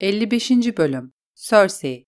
55. Bölüm Cersei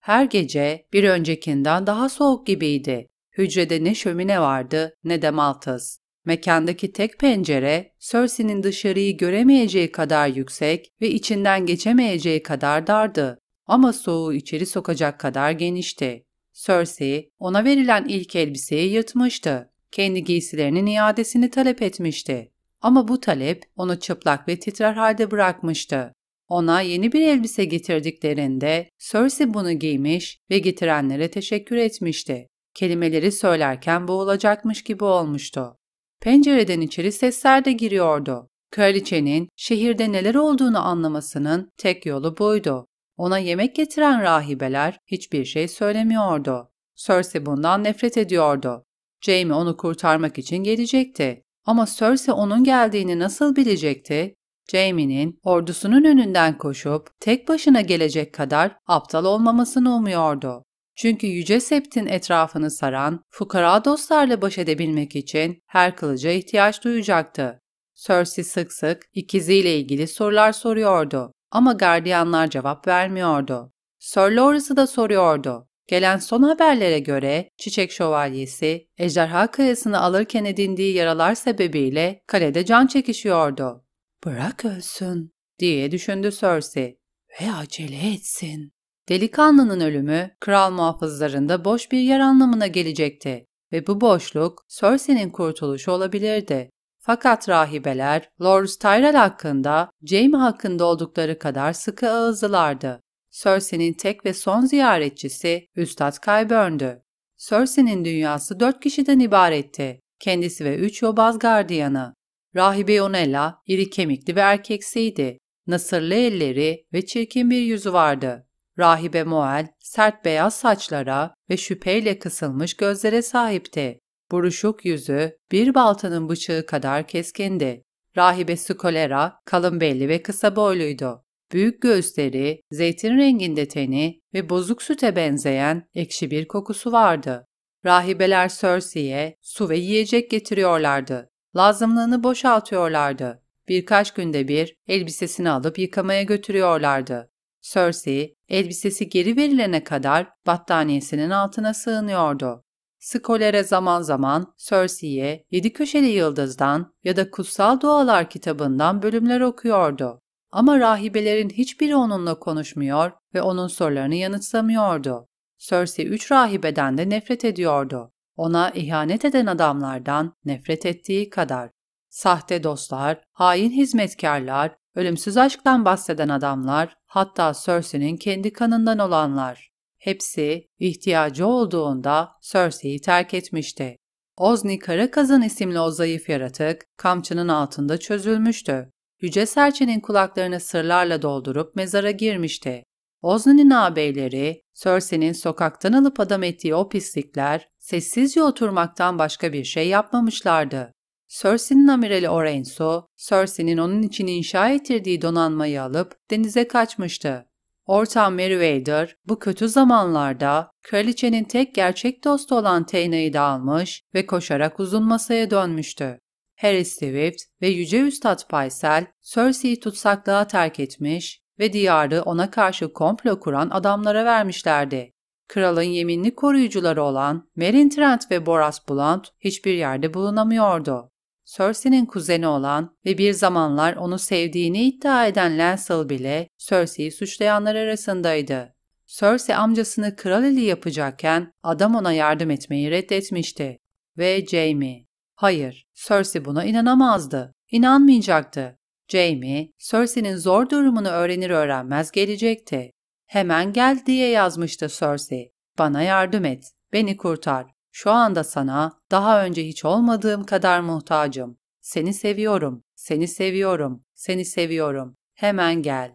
Her gece bir öncekinden daha soğuk gibiydi. Hücrede ne şömine vardı ne de maltız. Mekandaki tek pencere Cersei'nin dışarıyı göremeyeceği kadar yüksek ve içinden geçemeyeceği kadar dardı. Ama soğuğu içeri sokacak kadar genişti. Cersei ona verilen ilk elbiseyi yırtmıştı. Kendi giysilerinin iadesini talep etmişti. Ama bu talep onu çıplak ve titrer halde bırakmıştı. Ona yeni bir elbise getirdiklerinde Cersei bunu giymiş ve getirenlere teşekkür etmişti. Kelimeleri söylerken boğulacakmış gibi olmuştu. Pencereden içeri sesler de giriyordu. Kraliçenin şehirde neler olduğunu anlamasının tek yolu buydu. Ona yemek getiren rahibeler hiçbir şey söylemiyordu. Cersei bundan nefret ediyordu. Jaime onu kurtarmak için gelecekti. Ama Cersei onun geldiğini nasıl bilecekti? Jamie'nin ordusunun önünden koşup tek başına gelecek kadar aptal olmamasını umuyordu. Çünkü Yüce Sept'in etrafını saran fukara dostlarla baş edebilmek için her kılıca ihtiyaç duyacaktı. Cersei sık sık ikiziyle ilgili sorular soruyordu ama gardiyanlar cevap vermiyordu. Sir Lawrence'ı da soruyordu. Gelen son haberlere göre Çiçek Şövalyesi, Ejderha Kayası'nı alırken edindiği yaralar sebebiyle kalede can çekişiyordu. Bırak ölsün diye düşündü Cersei ve acele etsin. Delikanlının ölümü kral muhafızlarında boş bir yer anlamına gelecekti ve bu boşluk Cersei'nin kurtuluşu olabilirdi. Fakat rahibeler Lord Tyrell hakkında, Jaime hakkında oldukları kadar sıkı ağızlılardı. Cersei'nin tek ve son ziyaretçisi Üstad Kyburn'dü. Cersei'nin dünyası dört kişiden ibaretti. Kendisi ve üç yobaz gardiyanı. Rahibe Onella iri kemikli ve erkeksiydi. Nasırlı elleri ve çirkin bir yüzü vardı. Rahibe Moel sert beyaz saçlara ve şüpheyle kısılmış gözlere sahipti. Buruşuk yüzü bir baltanın bıçağı kadar keskindi. Rahibe Skolera kalın belli ve kısa boyluydu. Büyük gözleri zeytin renginde teni ve bozuk süte benzeyen ekşi bir kokusu vardı. Rahibeler sörsiye su ve yiyecek getiriyorlardı. Lazımlığını boşaltıyorlardı. Birkaç günde bir elbisesini alıp yıkamaya götürüyorlardı. Cersei, elbisesi geri verilene kadar battaniyesinin altına sığınıyordu. Skoler'e zaman zaman Cersei'ye Yedi Köşeli Yıldız'dan ya da Kutsal Dualar kitabından bölümler okuyordu. Ama rahibelerin hiçbiri onunla konuşmuyor ve onun sorularını yanıtlamıyordu. Cersei üç rahibeden de nefret ediyordu ona ihanet eden adamlardan nefret ettiği kadar. Sahte dostlar, hain hizmetkarlar, ölümsüz aşktan bahseden adamlar, hatta Cersei'nin kendi kanından olanlar. Hepsi ihtiyacı olduğunda Cersei'yi terk etmişti. Ozni Karakaz'ın isimli o zayıf yaratık, kamçının altında çözülmüştü. Yüce Serçe'nin kulaklarını sırlarla doldurup mezara girmişti. Ozni'nin ağabeyleri, Cersei'nin sokaktan alıp adam ettiği o pislikler sessizce oturmaktan başka bir şey yapmamışlardı. Cersei'nin amirali Orenso, Cersei'nin onun için inşa ettirdiği donanmayı alıp denize kaçmıştı. Ortam Meriwether bu kötü zamanlarda kraliçenin tek gerçek dostu olan Tayna'yı da almış ve koşarak uzun masaya dönmüştü. Harry Swift ve Yüce Üstad Paysel Cersei'yi tutsaklığa terk etmiş ve diyarı ona karşı komplo kuran adamlara vermişlerdi. Kralın yeminli koruyucuları olan Meryn Trent ve Boras Blount hiçbir yerde bulunamıyordu. Cersei'nin kuzeni olan ve bir zamanlar onu sevdiğini iddia eden Lancel bile Cersei'yi suçlayanlar arasındaydı. Cersei amcasını kral eli yapacakken adam ona yardım etmeyi reddetmişti. Ve Jaime. Hayır, Cersei buna inanamazdı. İnanmayacaktı. Jaime, Cersei'nin zor durumunu öğrenir öğrenmez gelecekti. Hemen gel diye yazmıştı Cersei. Bana yardım et, beni kurtar. Şu anda sana daha önce hiç olmadığım kadar muhtacım. Seni seviyorum, seni seviyorum, seni seviyorum. Hemen gel.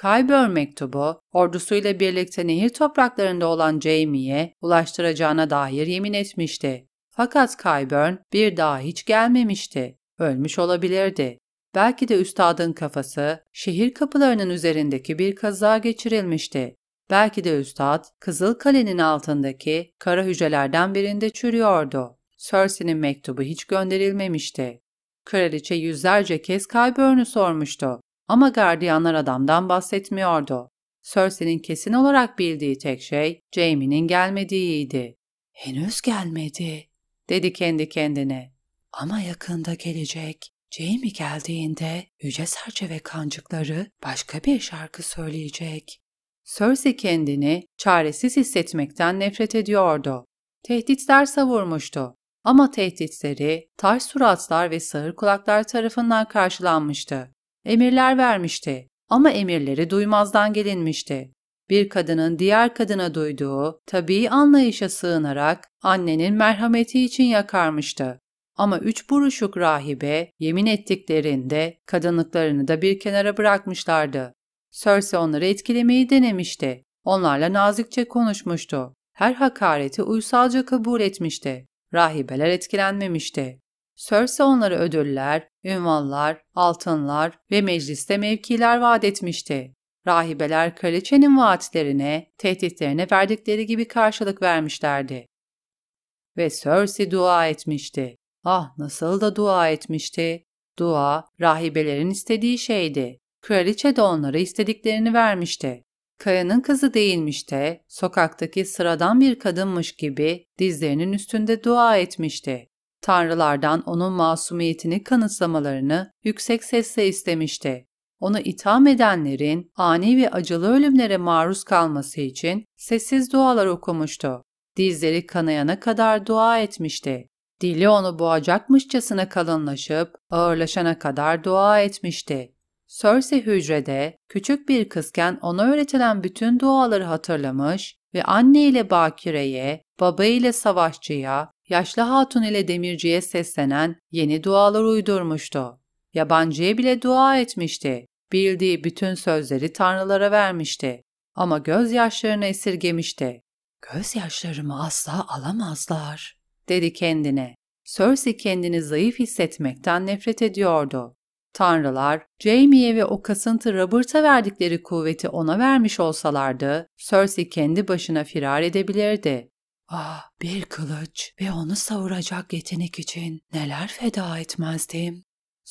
Kyber mektubu, ordusuyla birlikte nehir topraklarında olan Jaime'ye ulaştıracağına dair yemin etmişti. Fakat Kyburn bir daha hiç gelmemişti. Ölmüş olabilirdi. Belki de üstadın kafası şehir kapılarının üzerindeki bir kaza geçirilmişti. Belki de üstad Kızıl Kale'nin altındaki kara hücrelerden birinde çürüyordu. Cersei'nin mektubu hiç gönderilmemişti. Kraliçe yüzlerce kez kaybörünü sormuştu ama gardiyanlar adamdan bahsetmiyordu. Cersei'nin kesin olarak bildiği tek şey Jaime'nin gelmediğiydi. Henüz gelmedi, dedi kendi kendine. Ama yakında gelecek. Jamie geldiğinde yüce serçe ve kancıkları başka bir şarkı söyleyecek. Cersei kendini çaresiz hissetmekten nefret ediyordu. Tehditler savurmuştu ama tehditleri taş suratlar ve sağır kulaklar tarafından karşılanmıştı. Emirler vermişti ama emirleri duymazdan gelinmişti. Bir kadının diğer kadına duyduğu tabii anlayışa sığınarak annenin merhameti için yakarmıştı. Ama üç buruşuk rahibe yemin ettiklerinde kadınlıklarını da bir kenara bırakmışlardı. Cersei onları etkilemeyi denemişti. Onlarla nazikçe konuşmuştu. Her hakareti uysalca kabul etmişti. Rahibeler etkilenmemişti. Cersei onlara ödüller, ünvanlar, altınlar ve mecliste mevkiler vaat etmişti. Rahibeler kraliçenin vaatlerine, tehditlerine verdikleri gibi karşılık vermişlerdi. Ve Cersei dua etmişti. Ah nasıl da dua etmişti. Dua, rahibelerin istediği şeydi. Kraliçe de onlara istediklerini vermişti. Kaya'nın kızı değilmiş de, sokaktaki sıradan bir kadınmış gibi dizlerinin üstünde dua etmişti. Tanrılardan onun masumiyetini kanıtlamalarını yüksek sesle istemişti. Onu itham edenlerin ani ve acılı ölümlere maruz kalması için sessiz dualar okumuştu. Dizleri kanayana kadar dua etmişti. Dili onu boğacakmışçasına kalınlaşıp ağırlaşana kadar dua etmişti. Cersei hücrede küçük bir kızken ona öğretilen bütün duaları hatırlamış ve anne ile bakireye, baba ile savaşçıya, yaşlı hatun ile demirciye seslenen yeni dualar uydurmuştu. Yabancıya bile dua etmişti. Bildiği bütün sözleri tanrılara vermişti. Ama gözyaşlarını esirgemişti. Gözyaşlarımı asla alamazlar dedi kendine. Cersei kendini zayıf hissetmekten nefret ediyordu. Tanrılar, Jaime'ye ve o kasıntı Robert'a verdikleri kuvveti ona vermiş olsalardı, Cersei kendi başına firar edebilirdi. Ah, bir kılıç ve onu savuracak yetenek için neler feda etmezdim.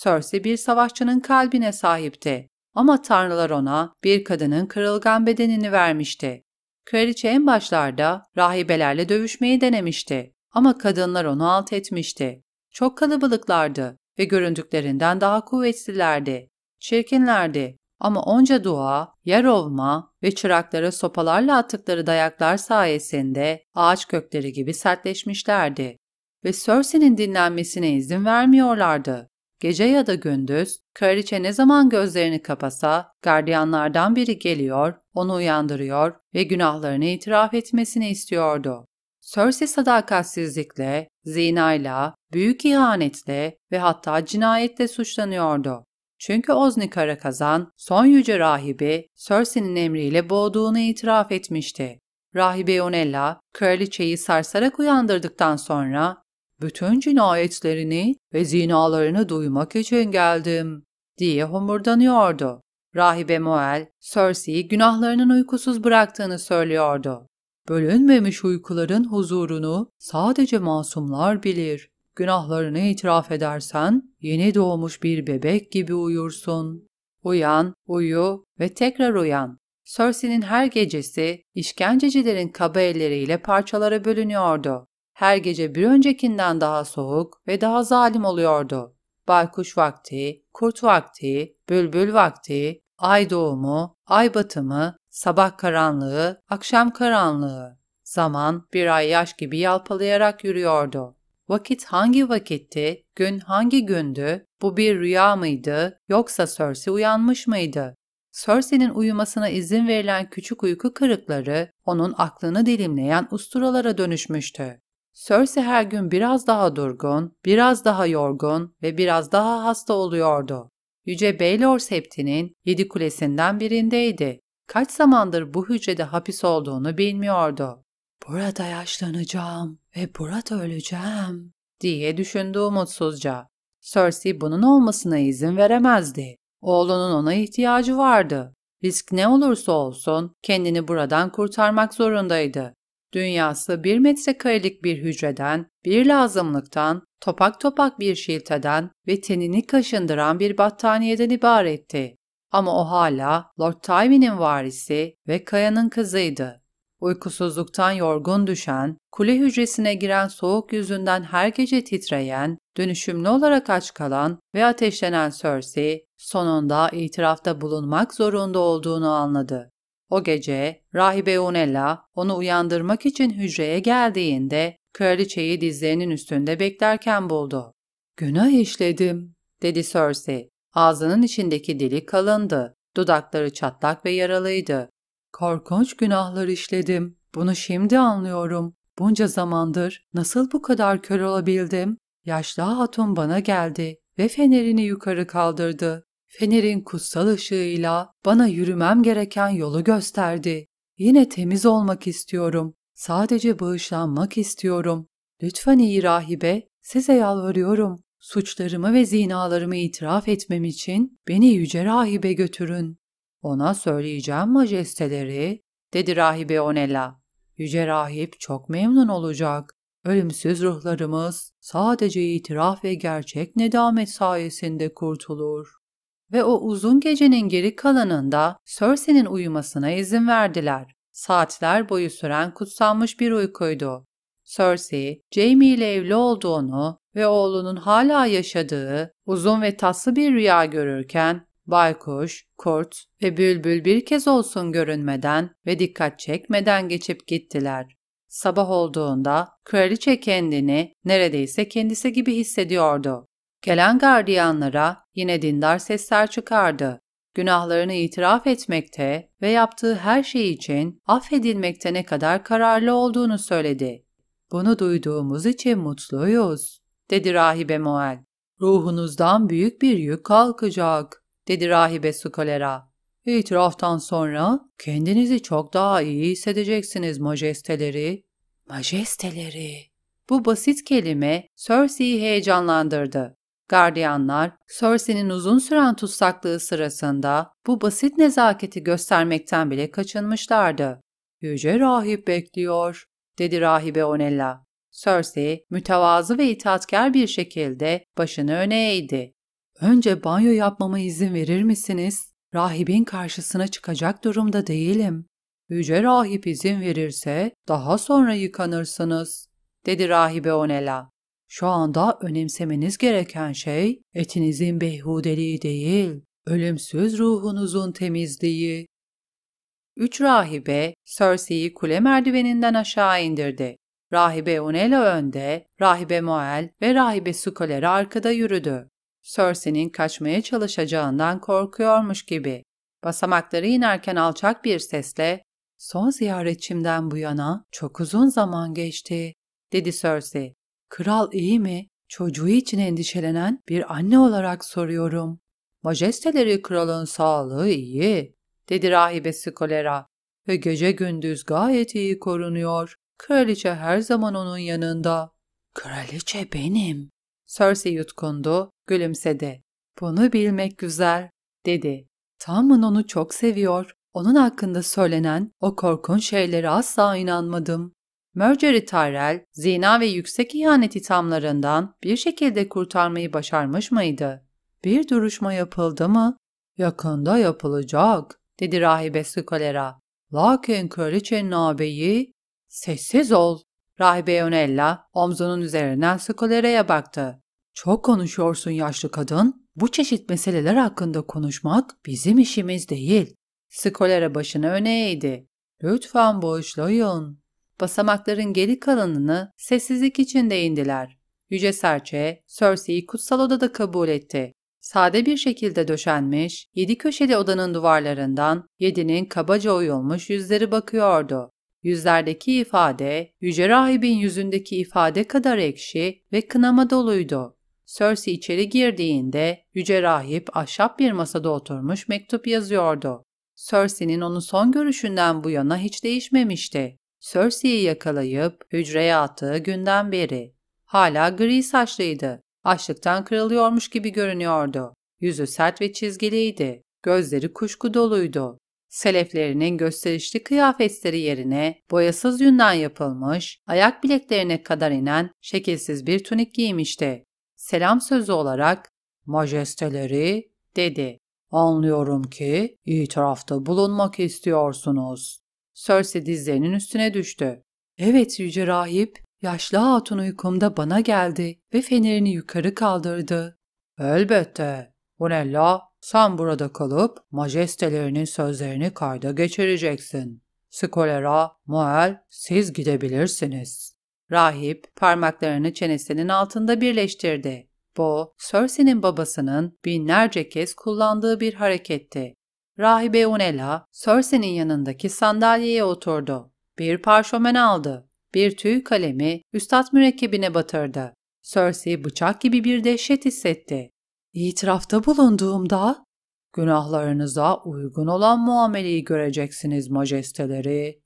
Cersei bir savaşçının kalbine sahipti ama tanrılar ona bir kadının kırılgan bedenini vermişti. Kraliçe en başlarda rahibelerle dövüşmeyi denemişti ama kadınlar onu alt etmişti. Çok kalabalıklardı ve göründüklerinden daha kuvvetlilerdi. Çirkinlerdi ama onca dua, yer olma ve çıraklara sopalarla attıkları dayaklar sayesinde ağaç kökleri gibi sertleşmişlerdi ve Cersei'nin dinlenmesine izin vermiyorlardı. Gece ya da gündüz, kraliçe ne zaman gözlerini kapasa, gardiyanlardan biri geliyor, onu uyandırıyor ve günahlarını itiraf etmesini istiyordu. Sörse sadakatsizlikle, zinayla, büyük ihanetle ve hatta cinayetle suçlanıyordu. Çünkü Ozni Karakazan, son yüce rahibi Sörse'nin emriyle boğduğunu itiraf etmişti. Rahibe Onella, kraliçeyi sarsarak uyandırdıktan sonra bütün cinayetlerini ve zinalarını duymak için geldim diye homurdanıyordu. Rahibe Moel, Cersei'yi günahlarının uykusuz bıraktığını söylüyordu. Bölünmemiş uykuların huzurunu sadece masumlar bilir. Günahlarını itiraf edersen yeni doğmuş bir bebek gibi uyursun. Uyan, uyu ve tekrar uyan. Cersei'nin her gecesi işkencecilerin kaba elleriyle parçalara bölünüyordu. Her gece bir öncekinden daha soğuk ve daha zalim oluyordu. Baykuş vakti, kurt vakti, bülbül vakti, ay doğumu, ay batımı sabah karanlığı, akşam karanlığı. Zaman bir ay yaş gibi yalpalayarak yürüyordu. Vakit hangi vakitti, gün hangi gündü, bu bir rüya mıydı yoksa Cersei uyanmış mıydı? Cersei'nin uyumasına izin verilen küçük uyku kırıkları onun aklını dilimleyen usturalara dönüşmüştü. Cersei her gün biraz daha durgun, biraz daha yorgun ve biraz daha hasta oluyordu. Yüce Baylor Septi'nin yedi kulesinden birindeydi kaç zamandır bu hücrede hapis olduğunu bilmiyordu. Burada yaşlanacağım ve burada öleceğim diye düşündü umutsuzca. Cersei bunun olmasına izin veremezdi. Oğlunun ona ihtiyacı vardı. Risk ne olursa olsun kendini buradan kurtarmak zorundaydı. Dünyası bir metrekarelik bir hücreden, bir lazımlıktan, topak topak bir şilteden ve tenini kaşındıran bir battaniyeden ibaretti ama o hala Lord Tywin'in varisi ve Kaya'nın kızıydı. Uykusuzluktan yorgun düşen, kule hücresine giren soğuk yüzünden her gece titreyen, dönüşümlü olarak aç kalan ve ateşlenen Cersei, sonunda itirafta bulunmak zorunda olduğunu anladı. O gece rahibe Unella onu uyandırmak için hücreye geldiğinde kraliçeyi dizlerinin üstünde beklerken buldu. ''Günah işledim.'' dedi Cersei. Ağzının içindeki dili kalındı. Dudakları çatlak ve yaralıydı. Korkunç günahlar işledim. Bunu şimdi anlıyorum. Bunca zamandır nasıl bu kadar kör olabildim? Yaşlı hatun bana geldi ve fenerini yukarı kaldırdı. Fenerin kutsal ışığıyla bana yürümem gereken yolu gösterdi. Yine temiz olmak istiyorum. Sadece bağışlanmak istiyorum. Lütfen iyi rahibe, size yalvarıyorum. Suçlarımı ve zinalarımı itiraf etmem için beni yüce rahibe götürün. Ona söyleyeceğim majesteleri, dedi rahibe Onela. Yüce rahip çok memnun olacak. Ölümsüz ruhlarımız sadece itiraf ve gerçek nedamet sayesinde kurtulur. Ve o uzun gecenin geri kalanında sörsenin uyumasına izin verdiler. Saatler boyu süren kutsanmış bir uykuydu. Cersei, Jaime ile evli olduğunu ve oğlunun hala yaşadığı uzun ve tatlı bir rüya görürken baykuş, kurt ve bülbül bir kez olsun görünmeden ve dikkat çekmeden geçip gittiler. Sabah olduğunda kraliçe kendini neredeyse kendisi gibi hissediyordu. Gelen gardiyanlara yine dindar sesler çıkardı. Günahlarını itiraf etmekte ve yaptığı her şey için affedilmekte ne kadar kararlı olduğunu söyledi. Bunu duyduğumuz için mutluyuz, dedi rahibe Moel. Ruhunuzdan büyük bir yük kalkacak, dedi rahibe Sukolera. İtiraftan sonra kendinizi çok daha iyi hissedeceksiniz majesteleri. Majesteleri. Bu basit kelime Cersei'yi heyecanlandırdı. Gardiyanlar, Cersei'nin uzun süren tutsaklığı sırasında bu basit nezaketi göstermekten bile kaçınmışlardı. Yüce rahip bekliyor, dedi rahibe Onella. Cersei mütevazı ve itaatkar bir şekilde başını öne eğdi. Önce banyo yapmama izin verir misiniz? Rahibin karşısına çıkacak durumda değilim. Yüce rahip izin verirse daha sonra yıkanırsınız, dedi rahibe Onela. Şu anda önemsemeniz gereken şey etinizin behudeliği değil, ölümsüz ruhunuzun temizliği. Üç rahibe Cersei'yi kule merdiveninden aşağı indirdi. Rahibe Onela önde, rahibe Moel ve rahibe Sukolera arkada yürüdü. Cersei'nin kaçmaya çalışacağından korkuyormuş gibi. Basamakları inerken alçak bir sesle ''Son ziyaretçimden bu yana çok uzun zaman geçti.'' dedi Cersei. ''Kral iyi mi? Çocuğu için endişelenen bir anne olarak soruyorum.'' Majesteleri kralın sağlığı iyi dedi rahibe kolera. Ve gece gündüz gayet iyi korunuyor. Kraliçe her zaman onun yanında. Kraliçe benim. Cersei yutkundu, gülümsedi. Bunu bilmek güzel, dedi. Tamın onu çok seviyor. Onun hakkında söylenen o korkun şeylere asla inanmadım. Marjorie Tyrell, zina ve yüksek ihanet ithamlarından bir şekilde kurtarmayı başarmış mıydı? Bir duruşma yapıldı mı? Yakında yapılacak dedi rahibe kolera. Lakin kraliçenin ağabeyi, sessiz ol. Rahibe Yonella omzunun üzerinden skolereye baktı. Çok konuşuyorsun yaşlı kadın. Bu çeşit meseleler hakkında konuşmak bizim işimiz değil. Skolera başını öne eğdi. Lütfen boşlayın. Basamakların geri kalanını sessizlik içinde indiler. Yüce Serçe, Cersei'yi kutsal odada kabul etti sade bir şekilde döşenmiş, yedi köşeli odanın duvarlarından yedinin kabaca uyulmuş yüzleri bakıyordu. Yüzlerdeki ifade, yüce rahibin yüzündeki ifade kadar ekşi ve kınama doluydu. Cersei içeri girdiğinde yüce rahip ahşap bir masada oturmuş mektup yazıyordu. Cersei'nin onu son görüşünden bu yana hiç değişmemişti. Cersei'yi yakalayıp hücreye attığı günden beri. Hala gri saçlıydı Açlıktan kırılıyormuş gibi görünüyordu. Yüzü sert ve çizgiliydi. Gözleri kuşku doluydu. Seleflerinin gösterişli kıyafetleri yerine boyasız yünden yapılmış, ayak bileklerine kadar inen şekilsiz bir tunik giymişti. Selam sözü olarak "Majesteleri" dedi. "Anlıyorum ki iyi tarafta bulunmak istiyorsunuz." Cersei dizlerinin üstüne düştü. "Evet Yüce Rahip, Yaşlı hatun uykumda bana geldi ve fenerini yukarı kaldırdı. Elbette. Bu Sen burada kalıp majestelerinin sözlerini kayda geçireceksin. Skolera, Moel, siz gidebilirsiniz. Rahip parmaklarını çenesinin altında birleştirdi. Bu, Cersei'nin babasının binlerce kez kullandığı bir hareketti. Rahibe Unela, Cersei'nin yanındaki sandalyeye oturdu. Bir parşömen aldı bir tüy kalemi üstad mürekkebine batırdı. Cersei bıçak gibi bir dehşet hissetti. İtirafta bulunduğumda, günahlarınıza uygun olan muameleyi göreceksiniz majesteleri.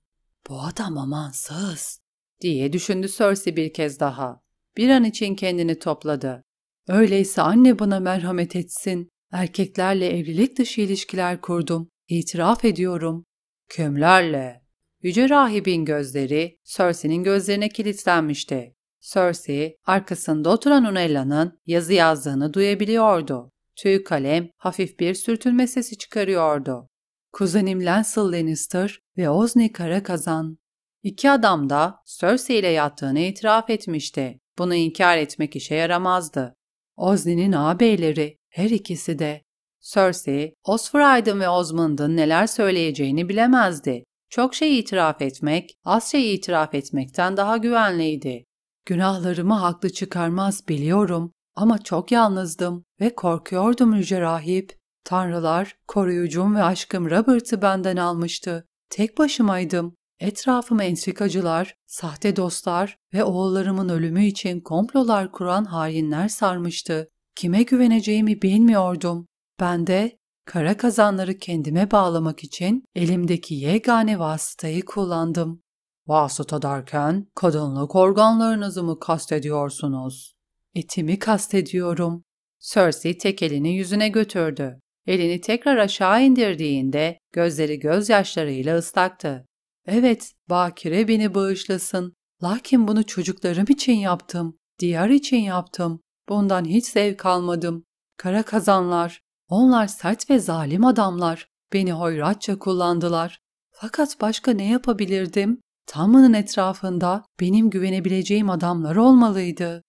Bu adam amansız, diye düşündü Cersei bir kez daha. Bir an için kendini topladı. Öyleyse anne bana merhamet etsin. Erkeklerle evlilik dışı ilişkiler kurdum. İtiraf ediyorum. Kimlerle? Yüce rahibin gözleri Cersei'nin gözlerine kilitlenmişti. Cersei, arkasında oturan Unella'nın yazı yazdığını duyabiliyordu. Tüy kalem hafif bir sürtünme sesi çıkarıyordu. Kuzenim Lancel Lannister ve Ozni Karakazan. İki adam da Cersei ile yattığını itiraf etmişti. Bunu inkar etmek işe yaramazdı. Ozni'nin ağabeyleri, her ikisi de. Cersei, Osfride'ın ve Osmond'ın neler söyleyeceğini bilemezdi. Çok şey itiraf etmek, az şey itiraf etmekten daha güvenliydi. Günahlarımı haklı çıkarmaz biliyorum ama çok yalnızdım ve korkuyordum Yüce Rahip. Tanrılar, koruyucum ve aşkım Robert'ı benden almıştı. Tek başımaydım. Etrafıma entrikacılar, sahte dostlar ve oğullarımın ölümü için komplolar kuran hainler sarmıştı. Kime güveneceğimi bilmiyordum. Ben de Kara kazanları kendime bağlamak için elimdeki yegane vasıtayı kullandım. Vasıta derken kadınlık organlarınızı mı kastediyorsunuz? Etimi kastediyorum. Cersei tek elini yüzüne götürdü. Elini tekrar aşağı indirdiğinde gözleri gözyaşlarıyla ıslaktı. Evet, bakire beni bağışlasın. Lakin bunu çocuklarım için yaptım, diyar için yaptım. Bundan hiç zevk almadım. Kara kazanlar, onlar sert ve zalim adamlar. Beni hoyratça kullandılar. Fakat başka ne yapabilirdim? Tamının etrafında benim güvenebileceğim adamlar olmalıydı.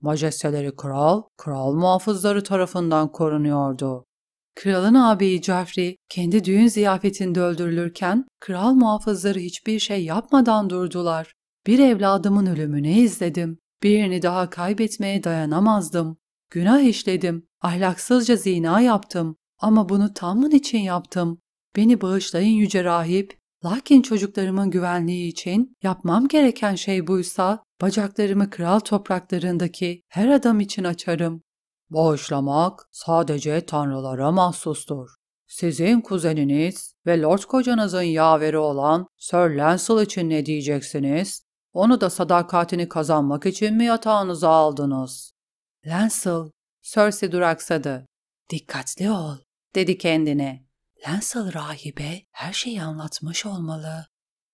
Majesteleri kral, kral muhafızları tarafından korunuyordu. Kralın ağabeyi Joffrey kendi düğün ziyafetinde öldürülürken kral muhafızları hiçbir şey yapmadan durdular. Bir evladımın ölümünü izledim. Birini daha kaybetmeye dayanamazdım. Günah işledim. Ahlaksızca zina yaptım ama bunu Tamın için yaptım. Beni bağışlayın yüce rahip. Lakin çocuklarımın güvenliği için yapmam gereken şey buysa bacaklarımı kral topraklarındaki her adam için açarım. Bağışlamak sadece tanrılara mahsustur. Sizin kuzeniniz ve lord kocanızın yaveri olan Sir Lancel için ne diyeceksiniz? Onu da sadakatini kazanmak için mi yatağınıza aldınız? Lancel Cersei duraksadı. Dikkatli ol, dedi kendine. Lancel rahibe her şeyi anlatmış olmalı.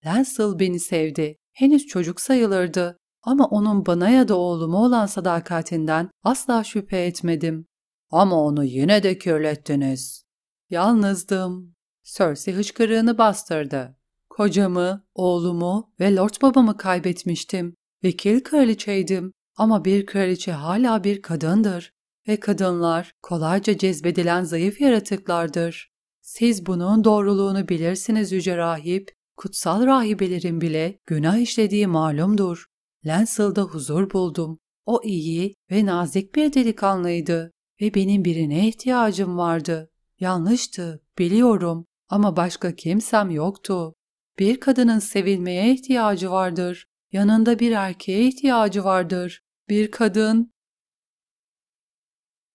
Lancel beni sevdi. Henüz çocuk sayılırdı. Ama onun bana ya da oğluma olan sadakatinden asla şüphe etmedim. Ama onu yine de kirlettiniz. Yalnızdım. Cersei hıçkırığını bastırdı. Kocamı, oğlumu ve lord babamı kaybetmiştim. Vekil kraliçeydim ama bir kraliçe hala bir kadındır ve kadınlar kolayca cezbedilen zayıf yaratıklardır. Siz bunun doğruluğunu bilirsiniz Yüce Rahip, kutsal rahibelerin bile günah işlediği malumdur. Lancel'da huzur buldum. O iyi ve nazik bir delikanlıydı ve benim birine ihtiyacım vardı. Yanlıştı, biliyorum ama başka kimsem yoktu. Bir kadının sevilmeye ihtiyacı vardır. Yanında bir erkeğe ihtiyacı vardır. Bir kadın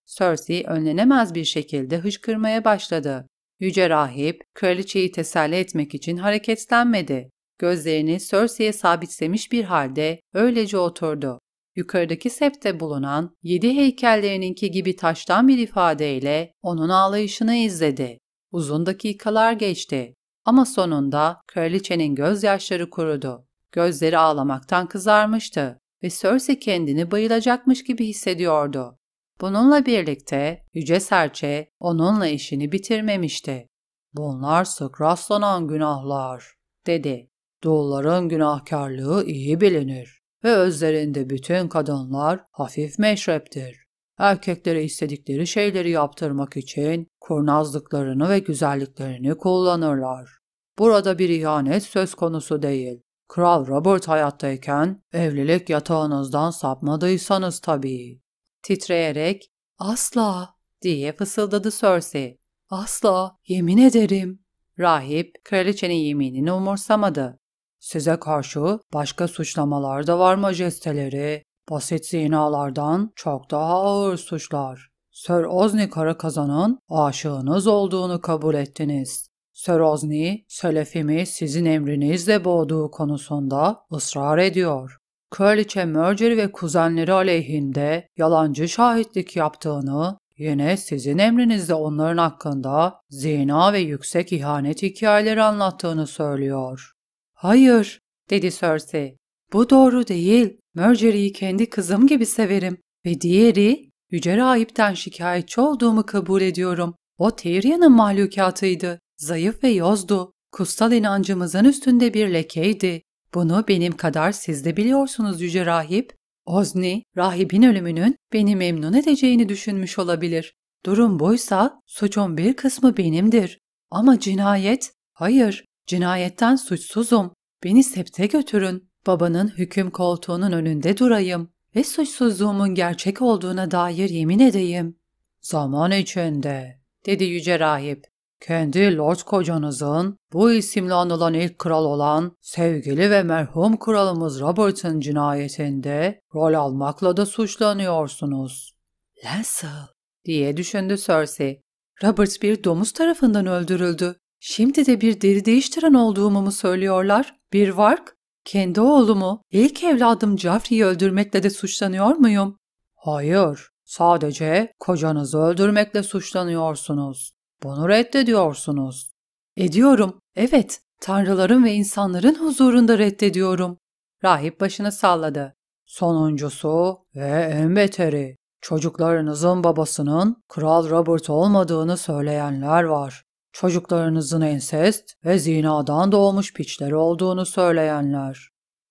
Cersei önlenemez bir şekilde hışkırmaya başladı. Yüce rahip, kraliçeyi teselli etmek için hareketlenmedi. Gözlerini Cersei'ye sabitlemiş bir halde öylece oturdu. Yukarıdaki septe bulunan yedi heykellerinin gibi taştan bir ifadeyle onun ağlayışını izledi. Uzun dakikalar geçti ama sonunda kraliçenin gözyaşları kurudu. Gözleri ağlamaktan kızarmıştı ve Cersei kendini bayılacakmış gibi hissediyordu. Bununla birlikte Yüce Serçe onunla işini bitirmemişti. Bunlar sık rastlanan günahlar, dedi. Dulların günahkarlığı iyi bilinir ve özlerinde bütün kadınlar hafif meşreptir. Erkeklere istedikleri şeyleri yaptırmak için kurnazlıklarını ve güzelliklerini kullanırlar. Burada bir ihanet söz konusu değil. Kral Robert hayattayken evlilik yatağınızdan sapmadıysanız tabii. Titreyerek asla diye fısıldadı Cersei. Asla, yemin ederim. Rahip kraliçenin yeminini umursamadı. Size karşı başka suçlamalar da var majesteleri. Basit zinalardan çok daha ağır suçlar. Sir Ozni Karakazan'ın aşığınız olduğunu kabul ettiniz. Sir Ozni, Selefimi sizin emrinizle boğduğu konusunda ısrar ediyor kraliçe Mercury ve kuzenleri aleyhinde yalancı şahitlik yaptığını, yine sizin emrinizde onların hakkında zina ve yüksek ihanet hikayeleri anlattığını söylüyor. Hayır, dedi Cersei. Bu doğru değil. Mercury'yi kendi kızım gibi severim ve diğeri Yüce Rahip'ten şikayetçi olduğumu kabul ediyorum. O Tyrion'un mahlukatıydı. Zayıf ve yozdu. Kutsal inancımızın üstünde bir lekeydi. Bunu benim kadar siz de biliyorsunuz Yüce Rahip. Ozni, rahibin ölümünün beni memnun edeceğini düşünmüş olabilir. Durum buysa suçun bir kısmı benimdir. Ama cinayet, hayır, cinayetten suçsuzum. Beni septe götürün, babanın hüküm koltuğunun önünde durayım ve suçsuzluğumun gerçek olduğuna dair yemin edeyim. Zaman içinde, dedi Yüce Rahip. Kendi lord kocanızın bu isimle anılan ilk kral olan sevgili ve merhum kralımız Robert'ın cinayetinde rol almakla da suçlanıyorsunuz. Lancel diye düşündü Cersei. Robert bir domuz tarafından öldürüldü. Şimdi de bir deri değiştiren olduğumu mu söylüyorlar? Bir vark? Kendi oğlumu, ilk evladım Joffrey'i öldürmekle de suçlanıyor muyum? Hayır, sadece kocanızı öldürmekle suçlanıyorsunuz. Bunu reddediyorsunuz. Ediyorum, evet. Tanrıların ve insanların huzurunda reddediyorum. Rahip başını salladı. Sonuncusu ve en beteri. Çocuklarınızın babasının Kral Robert olmadığını söyleyenler var. Çocuklarınızın ensest ve zinadan doğmuş piçleri olduğunu söyleyenler.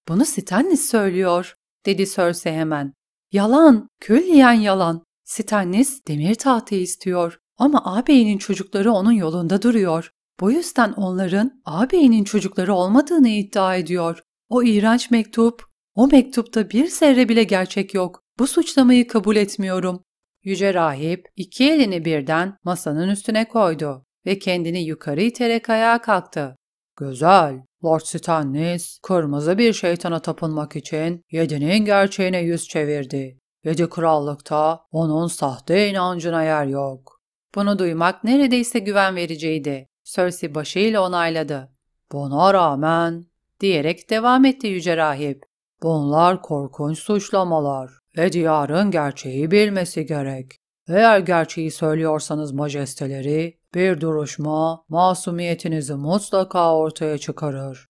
Bunu Stannis söylüyor, dedi Cersei hemen. Yalan, külliyen yalan. Stannis demir tahtı istiyor. Ama ağabeyinin çocukları onun yolunda duruyor. Bu yüzden onların ağabeyinin çocukları olmadığını iddia ediyor. O iğrenç mektup, o mektupta bir zerre bile gerçek yok. Bu suçlamayı kabul etmiyorum. Yüce rahip iki elini birden masanın üstüne koydu ve kendini yukarı iterek ayağa kalktı. Güzel, Lord Stannis, kırmızı bir şeytana tapınmak için yedinin gerçeğine yüz çevirdi. Yedi krallıkta onun sahte inancına yer yok. Bunu duymak neredeyse güven vericiydi. Cersei başıyla onayladı. Buna rağmen diyerek devam etti Yüce Rahip. Bunlar korkunç suçlamalar ve diyarın gerçeği bilmesi gerek. Eğer gerçeği söylüyorsanız majesteleri, bir duruşma masumiyetinizi mutlaka ortaya çıkarır.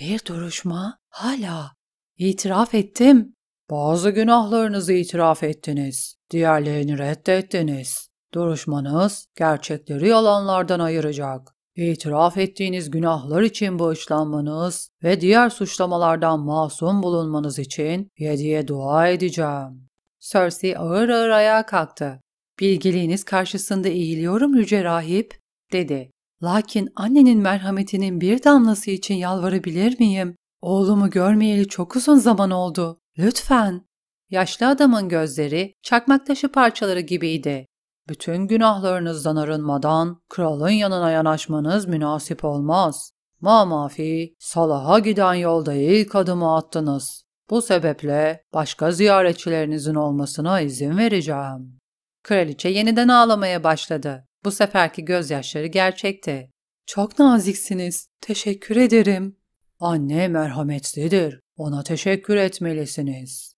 Bir duruşma? Hala. İtiraf ettim. Bazı günahlarınızı itiraf ettiniz, diğerlerini reddettiniz. Duruşmanız gerçekleri yalanlardan ayıracak. İtiraf ettiğiniz günahlar için bağışlanmanız ve diğer suçlamalardan masum bulunmanız için yediye dua edeceğim. Cersei ağır ağır ayağa kalktı. Bilgeliğiniz karşısında eğiliyorum yüce rahip, dedi. Lakin annenin merhametinin bir damlası için yalvarabilir miyim? Oğlumu görmeyeli çok uzun zaman oldu. Lütfen. Yaşlı adamın gözleri çakmak taşı parçaları gibiydi. Bütün günahlarınızdan arınmadan kralın yanına yanaşmanız münasip olmaz. Mamafi, salaha giden yolda ilk adımı attınız. Bu sebeple başka ziyaretçilerinizin olmasına izin vereceğim. Kraliçe yeniden ağlamaya başladı. Bu seferki gözyaşları gerçekti. Çok naziksiniz. Teşekkür ederim. Anne merhametlidir. Ona teşekkür etmelisiniz.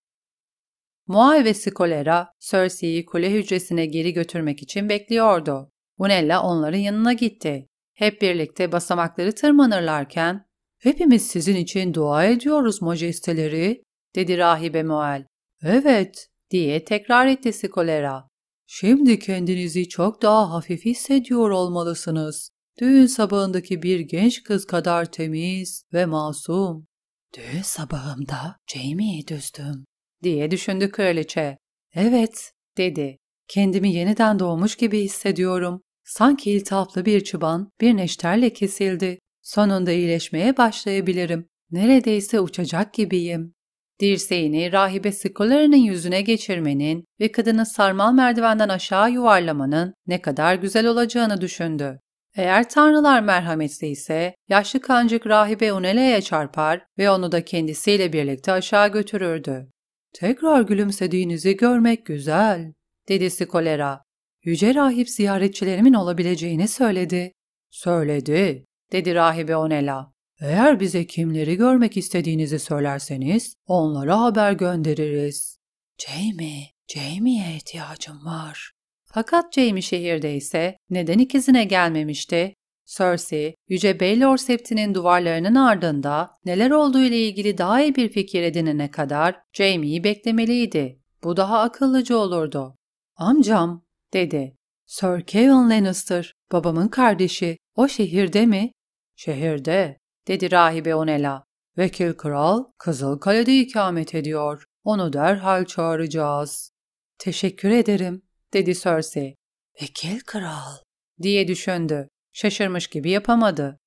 Moai ve Skolera, Cersei'yi kule hücresine geri götürmek için bekliyordu. Unella onların yanına gitti. Hep birlikte basamakları tırmanırlarken, ''Hepimiz sizin için dua ediyoruz majesteleri.'' dedi rahibe Moel. ''Evet.'' diye tekrar etti Skolera. Şimdi kendinizi çok daha hafif hissediyor olmalısınız. Düğün sabahındaki bir genç kız kadar temiz ve masum. Düğün sabahımda Jamie'yi düzdüm diye düşündü kraliçe. Evet, dedi. Kendimi yeniden doğmuş gibi hissediyorum. Sanki iltihaplı bir çıban bir neşterle kesildi. Sonunda iyileşmeye başlayabilirim. Neredeyse uçacak gibiyim. Dirseğini rahibe Skolara'nın yüzüne geçirmenin ve kadını sarmal merdivenden aşağı yuvarlamanın ne kadar güzel olacağını düşündü. Eğer tanrılar merhametli ise yaşlı kancık rahibe Unele'ye çarpar ve onu da kendisiyle birlikte aşağı götürürdü. Tekrar gülümsediğinizi görmek güzel, dedi Skolera. Yüce rahip ziyaretçilerimin olabileceğini söyledi. Söyledi, dedi rahibi Onela. Eğer bize kimleri görmek istediğinizi söylerseniz onlara haber göndeririz. Jamie, Jamie'ye ihtiyacım var. Fakat Jamie şehirdeyse, neden ikizine gelmemişti? Cersei, Yüce Baelor Septi'nin duvarlarının ardında neler olduğu ile ilgili daha iyi bir fikir edinene kadar Jaime'yi beklemeliydi. Bu daha akıllıca olurdu. Amcam, dedi. Sir Kevin Lannister, babamın kardeşi. O şehirde mi? Şehirde, dedi rahibe Onela. Vekil kral, Kızıl Kale'de ikamet ediyor. Onu derhal çağıracağız. Teşekkür ederim, dedi Cersei. Vekil kral, diye düşündü. Şaşırmış gibi yapamadı.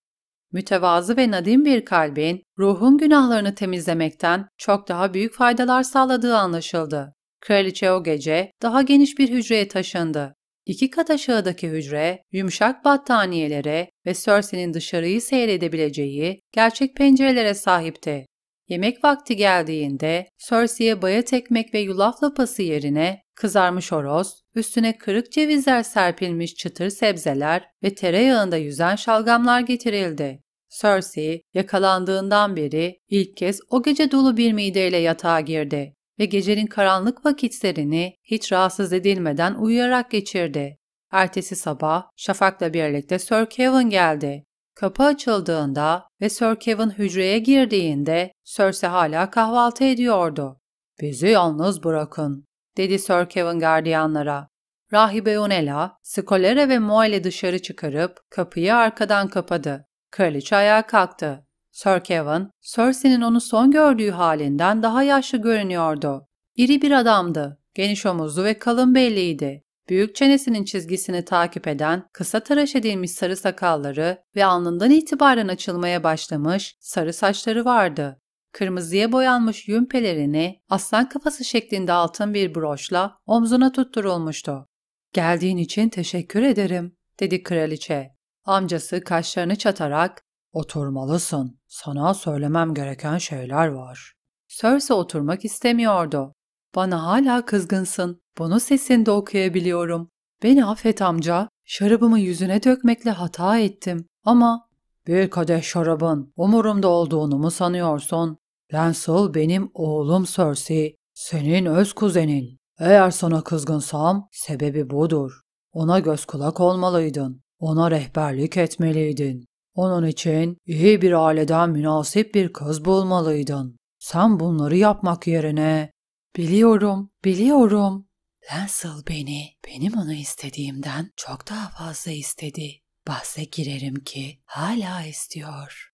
Mütevazı ve nadim bir kalbin ruhun günahlarını temizlemekten çok daha büyük faydalar sağladığı anlaşıldı. Kraliçe o gece daha geniş bir hücreye taşındı. İki kat aşağıdaki hücre, yumuşak battaniyelere ve Cersei'nin dışarıyı seyredebileceği gerçek pencerelere sahipti. Yemek vakti geldiğinde Cersei'ye bayat ekmek ve yulaf lapası yerine Kızarmış horoz, üstüne kırık cevizler serpilmiş çıtır sebzeler ve tereyağında yüzen şalgamlar getirildi. Cersei yakalandığından beri ilk kez o gece dolu bir mideyle yatağa girdi ve gecenin karanlık vakitlerini hiç rahatsız edilmeden uyuyarak geçirdi. Ertesi sabah Şafak'la birlikte Sir Kevin geldi. Kapı açıldığında ve Sir Kevin hücreye girdiğinde Cersei hala kahvaltı ediyordu. ''Bizi yalnız bırakın.'' dedi Sir Kevin gardiyanlara. Rahibe Onela, Skolere ve Moel'i dışarı çıkarıp kapıyı arkadan kapadı. Kraliçe ayağa kalktı. Sir Kevin, Cersei'nin onu son gördüğü halinden daha yaşlı görünüyordu. İri bir adamdı, geniş omuzlu ve kalın belliydi. Büyük çenesinin çizgisini takip eden kısa tıraş edilmiş sarı sakalları ve alnından itibaren açılmaya başlamış sarı saçları vardı. Kırmızıya boyanmış yün pelerini aslan kafası şeklinde altın bir broşla omzuna tutturulmuştu. ''Geldiğin için teşekkür ederim.'' dedi kraliçe. Amcası kaşlarını çatarak ''Oturmalısın. Sana söylemem gereken şeyler var.'' Sörse oturmak istemiyordu. ''Bana hala kızgınsın. Bunu sesinde okuyabiliyorum. Beni affet amca. Şarabımı yüzüne dökmekle hata ettim. Ama bir kadeh şarabın umurumda olduğunu mu sanıyorsun? Lancel benim oğlum Cersei, senin öz kuzenin. Eğer sana kızgınsam sebebi budur. Ona göz kulak olmalıydın. Ona rehberlik etmeliydin. Onun için iyi bir aileden münasip bir kız bulmalıydın. Sen bunları yapmak yerine... Biliyorum, biliyorum. Lancel beni, benim onu istediğimden çok daha fazla istedi. Bahse girerim ki hala istiyor.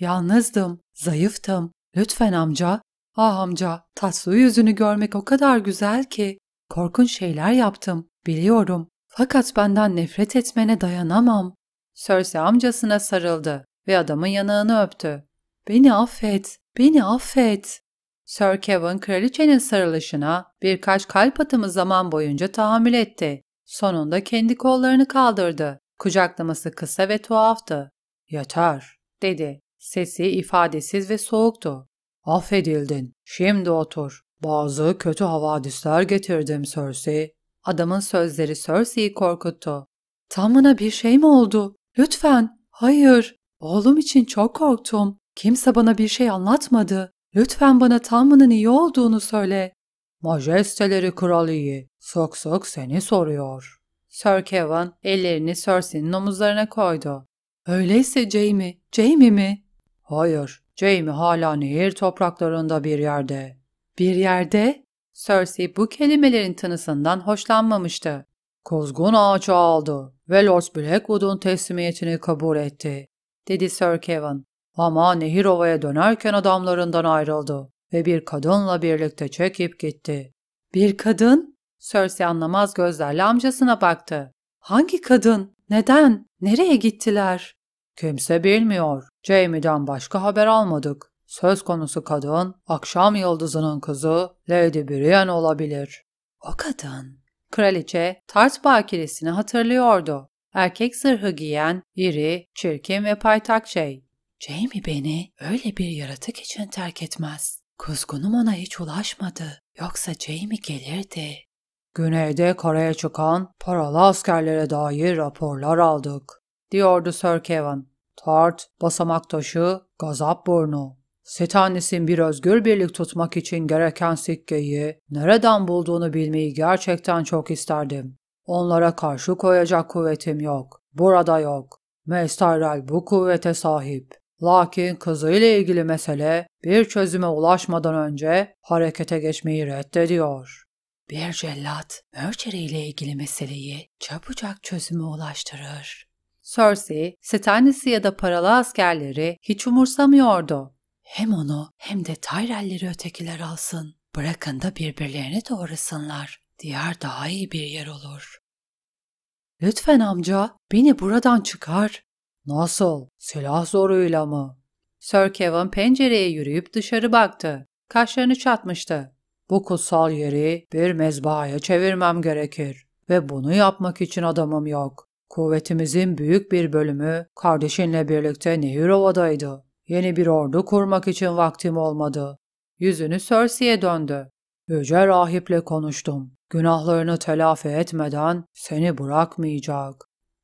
Yalnızdım, zayıftım Lütfen amca, ah amca, tatlı yüzünü görmek o kadar güzel ki. Korkun şeyler yaptım, biliyorum. Fakat benden nefret etmene dayanamam. Sörse amcasına sarıldı ve adamın yanağını öptü. Beni affet, beni affet. Sir Kevin kraliçenin sarılışına birkaç kalp atımı zaman boyunca tahammül etti. Sonunda kendi kollarını kaldırdı. Kucaklaması kısa ve tuhaftı. Yeter, dedi. Sesi ifadesiz ve soğuktu. Affedildin. Şimdi otur. Bazı kötü havadisler getirdim Cersei. Adamın sözleri Cersei'yi korkuttu. Tamına bir şey mi oldu? Lütfen. Hayır. Oğlum için çok korktum. Kimse bana bir şey anlatmadı. Lütfen bana Tamının iyi olduğunu söyle. Majesteleri kral iyi. Sok sok seni soruyor. Sir Kevin ellerini Cersei'nin omuzlarına koydu. Öyleyse Jamie, Jamie mi? Hayır, Jamie hala nehir topraklarında bir yerde. Bir yerde? Cersei bu kelimelerin tanısından hoşlanmamıştı. Kuzgun ağacı aldı ve Lord Blackwood'un teslimiyetini kabul etti, dedi Sir Kevin. Ama nehir ovaya dönerken adamlarından ayrıldı ve bir kadınla birlikte çekip gitti. Bir kadın? Cersei anlamaz gözlerle amcasına baktı. Hangi kadın? Neden? Nereye gittiler? Kimse bilmiyor. Jamie'den başka haber almadık. Söz konusu kadın, akşam yıldızının kızı Lady Brienne olabilir. O kadın. Kraliçe, tart bakiresini hatırlıyordu. Erkek zırhı giyen, iri, çirkin ve paytak şey. Jamie beni öyle bir yaratık için terk etmez. Kuzgunum ona hiç ulaşmadı. Yoksa Jamie gelirdi. Güneyde karaya çıkan paralı askerlere dair raporlar aldık diyordu Sir Kevin. Tart, basamak taşı, gazap burnu. Stannis'in bir özgür birlik tutmak için gereken sikkeyi nereden bulduğunu bilmeyi gerçekten çok isterdim. Onlara karşı koyacak kuvvetim yok. Burada yok. Mace bu kuvvete sahip. Lakin kızıyla ilgili mesele bir çözüme ulaşmadan önce harekete geçmeyi reddediyor. Bir cellat, Mercury ile ilgili meseleyi çabucak çözüme ulaştırır. Cersei, Stannis'i ya da paralı askerleri hiç umursamıyordu. Hem onu hem de Tyrell'leri ötekiler alsın. Bırakın da birbirlerini doğrasınlar. Diyar daha iyi bir yer olur. Lütfen amca, beni buradan çıkar. Nasıl? Silah zoruyla mı? Sir Kevin pencereye yürüyüp dışarı baktı. Kaşlarını çatmıştı. Bu kutsal yeri bir mezbahaya çevirmem gerekir ve bunu yapmak için adamım yok. Kuvvetimizin büyük bir bölümü kardeşinle birlikte Nehirova'daydı. Yeni bir ordu kurmak için vaktim olmadı. Yüzünü Cersei'ye döndü. Yüce rahiple konuştum. Günahlarını telafi etmeden seni bırakmayacak.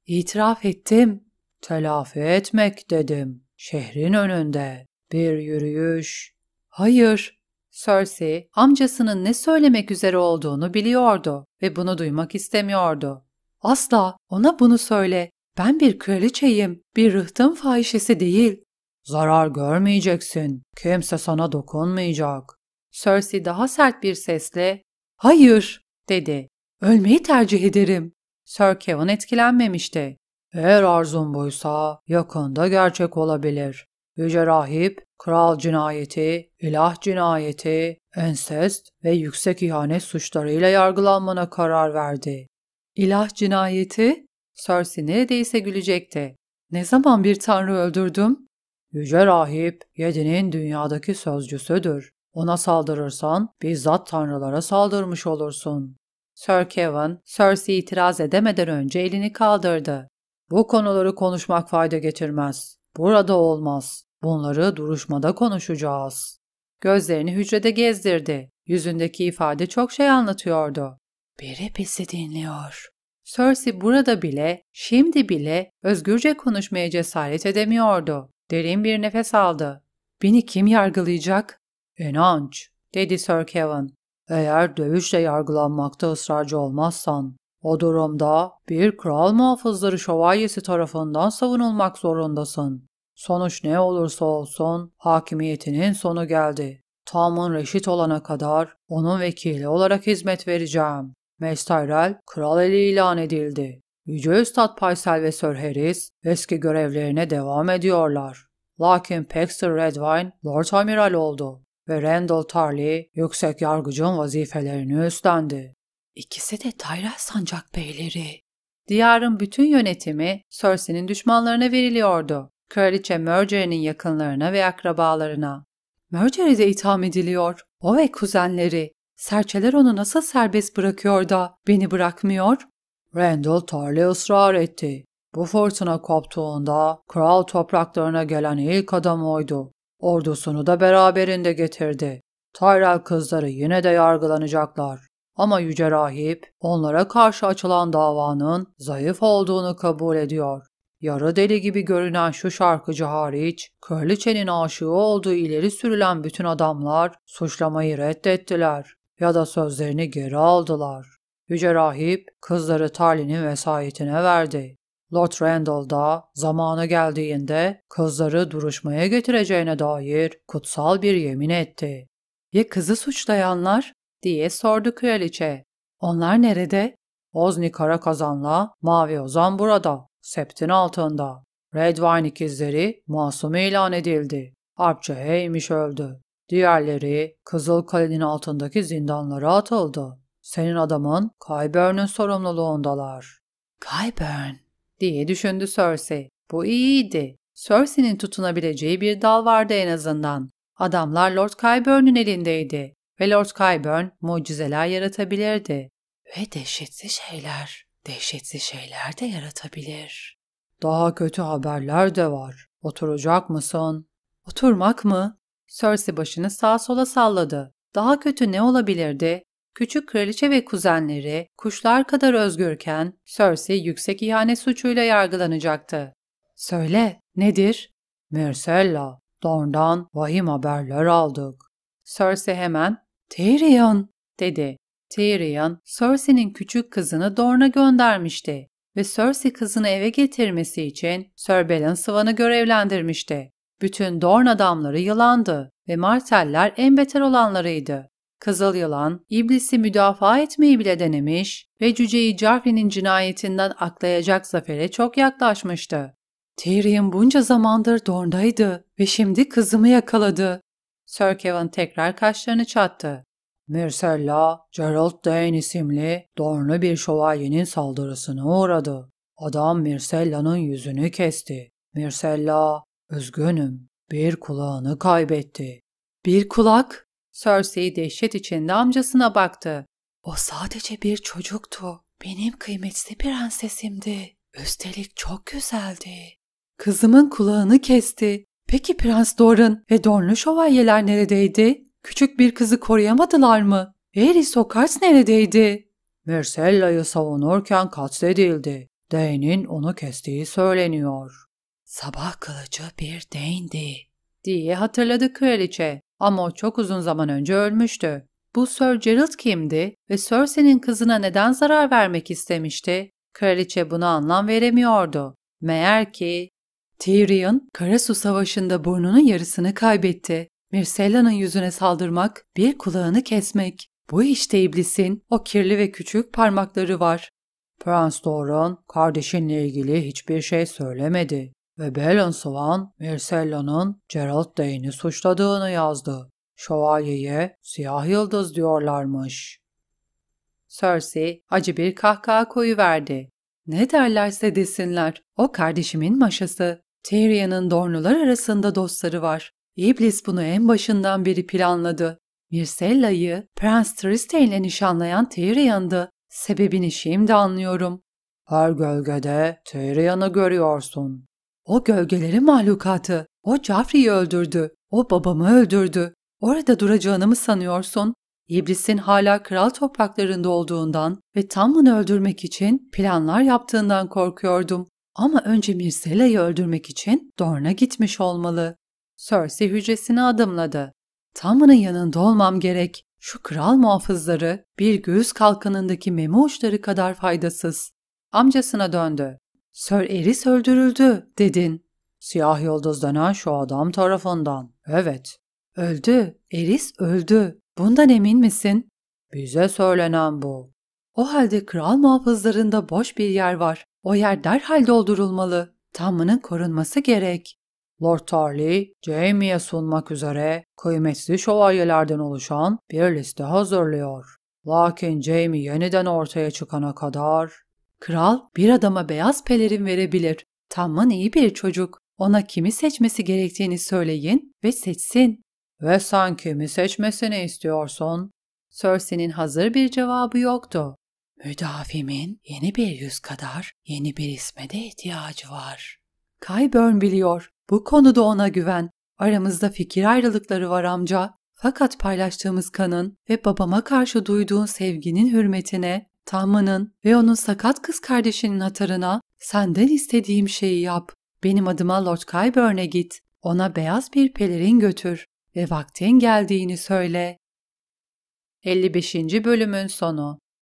İtiraf ettim. Telafi etmek dedim. Şehrin önünde. Bir yürüyüş. Hayır. Cersei amcasının ne söylemek üzere olduğunu biliyordu ve bunu duymak istemiyordu. Asla ona bunu söyle. Ben bir kraliçeyim, bir rıhtım fahişesi değil. Zarar görmeyeceksin, kimse sana dokunmayacak. Cersei daha sert bir sesle, hayır dedi. Ölmeyi tercih ederim. Sir Kevin etkilenmemişti. Eğer arzun buysa yakında gerçek olabilir. Yüce Rahip, kral cinayeti, ilah cinayeti, ensest ve yüksek ihanet suçlarıyla yargılanmana karar verdi. İlah cinayeti, Cersei neredeyse gülecekti. Ne zaman bir tanrı öldürdüm? Yüce Rahip, yedinin dünyadaki sözcüsüdür. Ona saldırırsan bizzat tanrılara saldırmış olursun. Sir Kevin, Cersei itiraz edemeden önce elini kaldırdı. Bu konuları konuşmak fayda getirmez. Burada olmaz. Bunları duruşmada konuşacağız. Gözlerini hücrede gezdirdi. Yüzündeki ifade çok şey anlatıyordu. Biri bizi dinliyor. Cersei burada bile, şimdi bile özgürce konuşmaya cesaret edemiyordu. Derin bir nefes aldı. Beni kim yargılayacak? İnanç, dedi Sir Kevin. Eğer dövüşle yargılanmakta ısrarcı olmazsan, o durumda bir kral muhafızları şövalyesi tarafından savunulmak zorundasın. Sonuç ne olursa olsun hakimiyetinin sonu geldi. Tam'ın reşit olana kadar onun vekili olarak hizmet vereceğim. Mestayrel kral eli ilan edildi. Yüce Üstad Paysel ve Sir Harris eski görevlerine devam ediyorlar. Lakin Paxter Redwine Lord Amiral oldu ve Randall Tarley yüksek yargıcın vazifelerini üstlendi. İkisi de Tyrell sancak beyleri. Diyarın bütün yönetimi Cersei'nin düşmanlarına veriliyordu. Kraliçe Mergery'nin yakınlarına ve akrabalarına. Mergery de itham ediliyor. O ve kuzenleri Serçeler onu nasıl serbest bırakıyor da beni bırakmıyor? Randall tarla ısrar etti. Bu fırtına koptuğunda kral topraklarına gelen ilk adam oydu. Ordusunu da beraberinde getirdi. Tyrell kızları yine de yargılanacaklar. Ama Yüce Rahip onlara karşı açılan davanın zayıf olduğunu kabul ediyor. Yarı deli gibi görünen şu şarkıcı hariç, Kraliçenin aşığı olduğu ileri sürülen bütün adamlar suçlamayı reddettiler ya da sözlerini geri aldılar. Yüce Rahip kızları Tarlin'in vesayetine verdi. Lord Randall da zamanı geldiğinde kızları duruşmaya getireceğine dair kutsal bir yemin etti. Ya kızı suçlayanlar? diye sordu kraliçe. Onlar nerede? Ozni Karakazan'la Mavi Ozan burada, septin altında. Redwine ikizleri masum ilan edildi. Arpçı Heymiş öldü. Diğerleri Kızıl Kızılkale'nin altındaki zindanlara atıldı. Senin adamın Kaybern'in sorumluluğundalar. Kaybern diye düşündü Cersei. Bu iyiydi. Cersei'nin tutunabileceği bir dal vardı en azından. Adamlar Lord Kaybern'in elindeydi ve Lord Kyburn mucizeler yaratabilirdi. Ve dehşetli şeyler, dehşetli şeyler de yaratabilir. Daha kötü haberler de var. Oturacak mısın? Oturmak mı? Cersei başını sağa sola salladı. Daha kötü ne olabilirdi? Küçük kraliçe ve kuzenleri kuşlar kadar özgürken Cersei yüksek ihanet suçuyla yargılanacaktı. Söyle, nedir? Myrcella, Dorn'dan vahim haberler aldık. Cersei hemen Tyrion dedi. Tyrion, Cersei'nin küçük kızını Dorne'a göndermişti ve Cersei kızını eve getirmesi için Sir Belen Swan'ı görevlendirmişti. Bütün Dorn adamları yılandı ve marteller en beter olanlarıydı. Kızıl Yılan, iblisi müdafaa etmeyi bile denemiş ve cüceyi Jarvin'in cinayetinden aklayacak zafere çok yaklaşmıştı. Tyrion bunca zamandır Dorn'daydı ve şimdi kızımı yakaladı. Sir Kevin tekrar kaşlarını çattı. Myrcella, Gerald Dane isimli Dorn'lu bir şövalyenin saldırısına uğradı. Adam Myrcella'nın yüzünü kesti. Myrcella Üzgünüm, bir kulağını kaybetti. Bir kulak? Cersei dehşet içinde amcasına baktı. O sadece bir çocuktu. Benim kıymetli prensesimdi. Üstelik çok güzeldi. Kızımın kulağını kesti. Peki Prens Doran ve Dornlu şövalyeler neredeydi? Küçük bir kızı koruyamadılar mı? Eri Sokars neredeydi? Myrcella'yı savunurken katledildi. Dane'in onu kestiği söyleniyor. Sabah kılıcı bir Dane'di diye hatırladı kraliçe ama o çok uzun zaman önce ölmüştü. Bu Sir Gerald kimdi ve Cersei'nin kızına neden zarar vermek istemişti? Kraliçe buna anlam veremiyordu. Meğer ki Tyrion, Karasu Savaşı'nda burnunun yarısını kaybetti. Myrcella'nın yüzüne saldırmak, bir kulağını kesmek. Bu işte iblisin o kirli ve küçük parmakları var. Prens Doran, kardeşinle ilgili hiçbir şey söylemedi ve Belensovan, Mircella'nın Gerald Dane'i suçladığını yazdı. Şövalyeye siyah yıldız diyorlarmış. Cersei acı bir kahkaha koyuverdi. Ne derlerse desinler, o kardeşimin maşası. Tyrion'ın Dornular arasında dostları var. İblis bunu en başından beri planladı. Mircella'yı Prens Tristane'le nişanlayan Tyrion'dı. Sebebini şimdi anlıyorum. Her gölgede Tyrion'ı görüyorsun. O gölgelerin mahlukatı. O Cafri'yi öldürdü. O babamı öldürdü. Orada duracağını mı sanıyorsun? İblisin hala kral topraklarında olduğundan ve Tam'ını öldürmek için planlar yaptığından korkuyordum. Ama önce Mirsela'yı öldürmek için Dorne'a gitmiş olmalı. Cersei hücresine adımladı. Tam'ının yanında olmam gerek. Şu kral muhafızları bir göğüs kalkanındaki meme uçları kadar faydasız. Amcasına döndü. Sir Eris öldürüldü dedin. Siyah yıldız denen şu adam tarafından. Evet. Öldü. Eris öldü. Bundan emin misin? Bize söylenen bu. O halde kral muhafızlarında boş bir yer var. O yer derhal doldurulmalı. Tamının korunması gerek. Lord Tarly, Jamie'ye sunmak üzere kıymetli şövalyelerden oluşan bir liste hazırlıyor. Lakin Jamie yeniden ortaya çıkana kadar Kral bir adama beyaz pelerin verebilir. Tamman iyi bir çocuk. Ona kimi seçmesi gerektiğini söyleyin ve seçsin. Ve sen kimi seçmesini istiyorsun? Cersei'nin hazır bir cevabı yoktu. Müdafimin yeni bir yüz kadar yeni bir isme de ihtiyacı var. Kayburn biliyor. Bu konuda ona güven. Aramızda fikir ayrılıkları var amca. Fakat paylaştığımız kanın ve babama karşı duyduğun sevginin hürmetine Tahman'ın ve onun sakat kız kardeşinin hatırına senden istediğim şeyi yap. Benim adıma Lord Kyburn'e git. Ona beyaz bir pelerin götür ve vaktin geldiğini söyle. 55. Bölümün Sonu